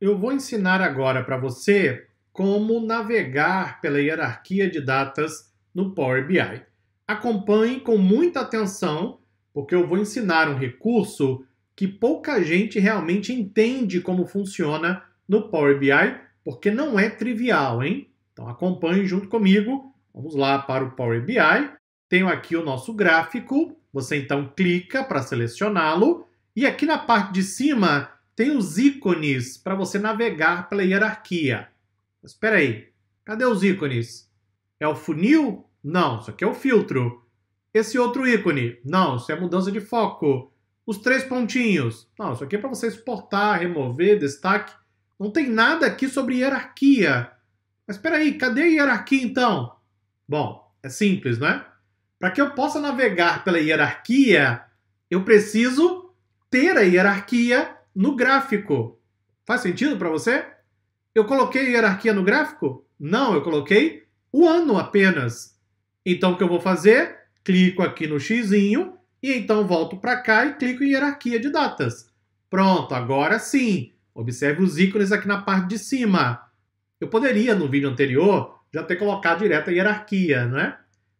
Eu vou ensinar agora para você como navegar pela hierarquia de datas no Power BI. Acompanhe com muita atenção, porque eu vou ensinar um recurso que pouca gente realmente entende como funciona no Power BI, porque não é trivial, hein? Então acompanhe junto comigo. Vamos lá para o Power BI. Tenho aqui o nosso gráfico. Você então clica para selecioná-lo e aqui na parte de cima tem os ícones para você navegar pela hierarquia. espera aí, cadê os ícones? É o funil? Não, isso aqui é o filtro. Esse outro ícone? Não, isso é mudança de foco. Os três pontinhos? Não, isso aqui é para você exportar, remover, destaque. Não tem nada aqui sobre hierarquia. Mas espera aí, cadê a hierarquia então? Bom, é simples, né? Para que eu possa navegar pela hierarquia, eu preciso ter a hierarquia no gráfico. Faz sentido para você? Eu coloquei hierarquia no gráfico? Não, eu coloquei o ano apenas. Então o que eu vou fazer? Clico aqui no xizinho e então volto para cá e clico em hierarquia de datas. Pronto, agora sim. Observe os ícones aqui na parte de cima. Eu poderia, no vídeo anterior, já ter colocado direto a hierarquia, né?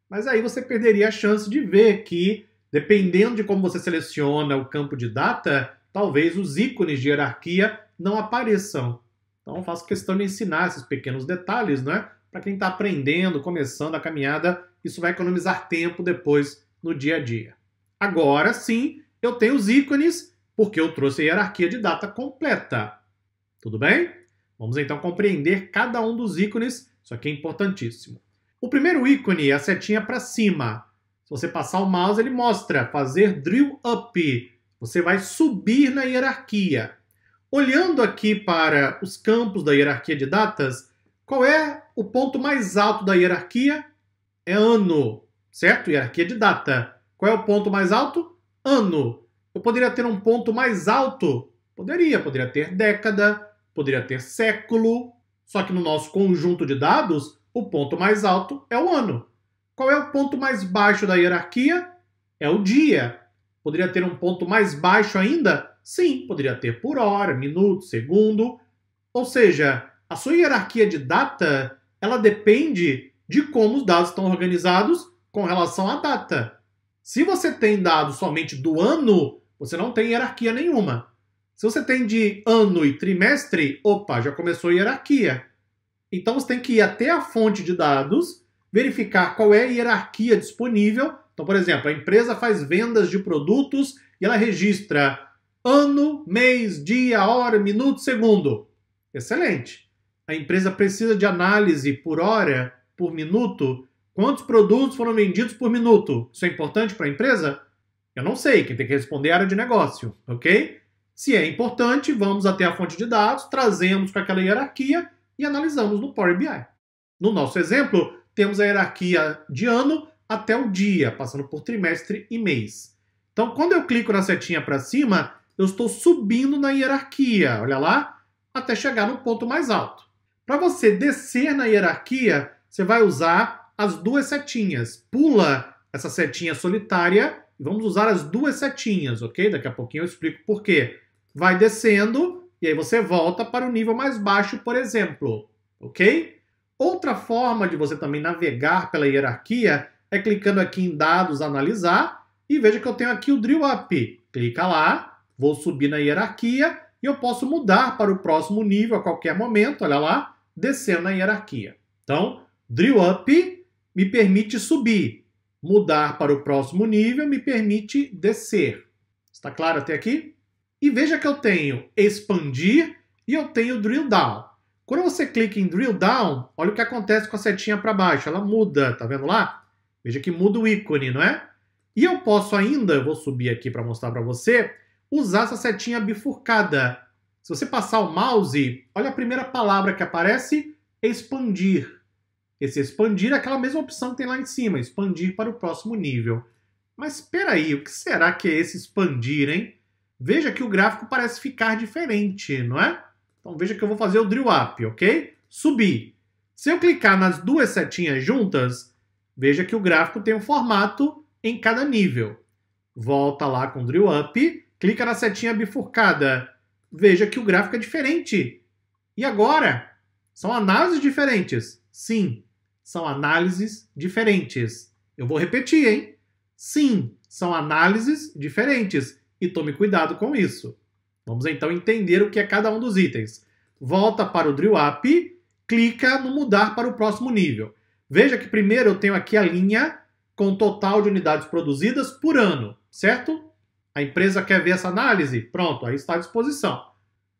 Mas aí você perderia a chance de ver que, dependendo de como você seleciona o campo de data, talvez os ícones de hierarquia não apareçam. Então faço questão de ensinar esses pequenos detalhes, né? Para quem está aprendendo, começando a caminhada, isso vai economizar tempo depois no dia a dia. Agora sim, eu tenho os ícones porque eu trouxe a hierarquia de data completa. Tudo bem? Vamos então compreender cada um dos ícones, isso aqui é importantíssimo. O primeiro ícone é a setinha para cima. Se você passar o mouse, ele mostra fazer drill up. Você vai subir na hierarquia. Olhando aqui para os campos da hierarquia de datas, qual é o ponto mais alto da hierarquia? É ano, certo? Hierarquia de data. Qual é o ponto mais alto? Ano. Eu poderia ter um ponto mais alto? Poderia, poderia ter década, poderia ter século. Só que no nosso conjunto de dados, o ponto mais alto é o ano. Qual é o ponto mais baixo da hierarquia? É o dia. Poderia ter um ponto mais baixo ainda? Sim, poderia ter por hora, minuto, segundo. Ou seja, a sua hierarquia de data ela depende de como os dados estão organizados com relação à data. Se você tem dados somente do ano, você não tem hierarquia nenhuma. Se você tem de ano e trimestre, opa, já começou a hierarquia. Então você tem que ir até a fonte de dados, verificar qual é a hierarquia disponível então, por exemplo, a empresa faz vendas de produtos e ela registra ano, mês, dia, hora, minuto, segundo. Excelente. A empresa precisa de análise por hora, por minuto. Quantos produtos foram vendidos por minuto? Isso é importante para a empresa? Eu não sei, quem tem que responder é a área de negócio, ok? Se é importante, vamos até a fonte de dados, trazemos para aquela hierarquia e analisamos no Power BI. No nosso exemplo, temos a hierarquia de ano até o dia, passando por trimestre e mês. Então, quando eu clico na setinha para cima, eu estou subindo na hierarquia, olha lá, até chegar no ponto mais alto. Para você descer na hierarquia, você vai usar as duas setinhas. Pula essa setinha solitária e vamos usar as duas setinhas, ok? Daqui a pouquinho eu explico por quê. Vai descendo e aí você volta para o nível mais baixo, por exemplo, ok? Outra forma de você também navegar pela hierarquia é clicando aqui em dados analisar e veja que eu tenho aqui o drill up. Clica lá, vou subir na hierarquia e eu posso mudar para o próximo nível a qualquer momento, olha lá, descendo na hierarquia. Então, drill up me permite subir, mudar para o próximo nível me permite descer. Está claro até aqui? E veja que eu tenho expandir e eu tenho drill down. Quando você clica em drill down, olha o que acontece com a setinha para baixo, ela muda, tá vendo lá? Veja que muda o ícone, não é? E eu posso ainda, vou subir aqui para mostrar para você, usar essa setinha bifurcada. Se você passar o mouse, olha a primeira palavra que aparece, expandir. Esse expandir é aquela mesma opção que tem lá em cima, expandir para o próximo nível. Mas espera aí, o que será que é esse expandir, hein? Veja que o gráfico parece ficar diferente, não é? Então veja que eu vou fazer o drill up, ok? Subir. Se eu clicar nas duas setinhas juntas, Veja que o gráfico tem um formato em cada nível. Volta lá com o drill up, clica na setinha bifurcada. Veja que o gráfico é diferente. E agora? São análises diferentes. Sim, são análises diferentes. Eu vou repetir, hein? Sim, são análises diferentes. E tome cuidado com isso. Vamos então entender o que é cada um dos itens. Volta para o drill up, clica no mudar para o próximo nível. Veja que primeiro eu tenho aqui a linha com o total de unidades produzidas por ano, certo? A empresa quer ver essa análise? Pronto, aí está à disposição.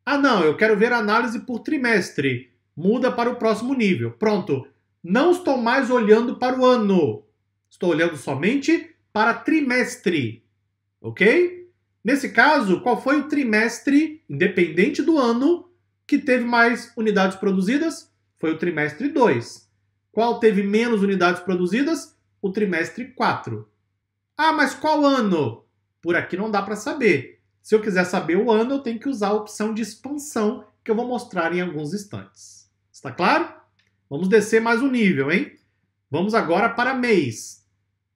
Ah, não, eu quero ver a análise por trimestre. Muda para o próximo nível. Pronto. Não estou mais olhando para o ano. Estou olhando somente para trimestre. Ok? Nesse caso, qual foi o trimestre, independente do ano, que teve mais unidades produzidas? Foi o trimestre 2. Qual teve menos unidades produzidas? O trimestre 4. Ah, mas qual ano? Por aqui não dá para saber. Se eu quiser saber o ano, eu tenho que usar a opção de expansão que eu vou mostrar em alguns instantes. Está claro? Vamos descer mais um nível, hein? Vamos agora para mês.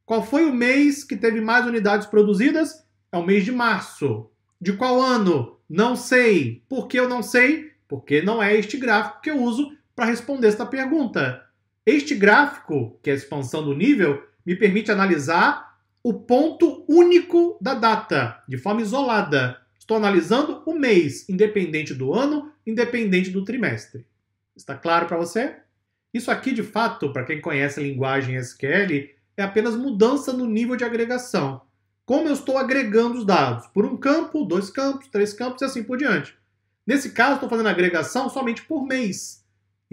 Qual foi o mês que teve mais unidades produzidas? É o mês de março. De qual ano? Não sei. Por que eu não sei? Porque não é este gráfico que eu uso para responder esta pergunta. Este gráfico, que é a expansão do nível, me permite analisar o ponto único da data, de forma isolada. Estou analisando o mês, independente do ano, independente do trimestre. Está claro para você? Isso aqui, de fato, para quem conhece a linguagem SQL, é apenas mudança no nível de agregação. Como eu estou agregando os dados? Por um campo, dois campos, três campos e assim por diante. Nesse caso, estou fazendo agregação somente por mês.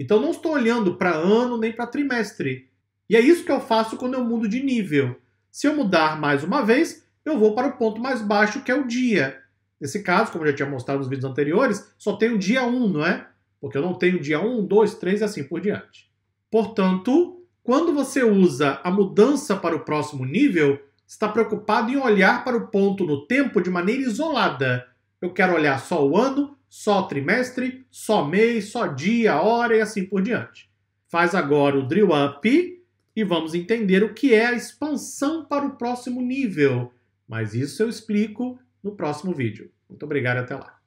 Então não estou olhando para ano nem para trimestre. E é isso que eu faço quando eu mudo de nível. Se eu mudar mais uma vez, eu vou para o ponto mais baixo, que é o dia. Nesse caso, como eu já tinha mostrado nos vídeos anteriores, só tem o dia 1, não é? Porque eu não tenho dia 1, 2, 3 e assim por diante. Portanto, quando você usa a mudança para o próximo nível, está preocupado em olhar para o ponto no tempo de maneira isolada. Eu quero olhar só o ano, só trimestre, só mês, só dia, hora e assim por diante. Faz agora o drill up e vamos entender o que é a expansão para o próximo nível. Mas isso eu explico no próximo vídeo. Muito obrigado e até lá.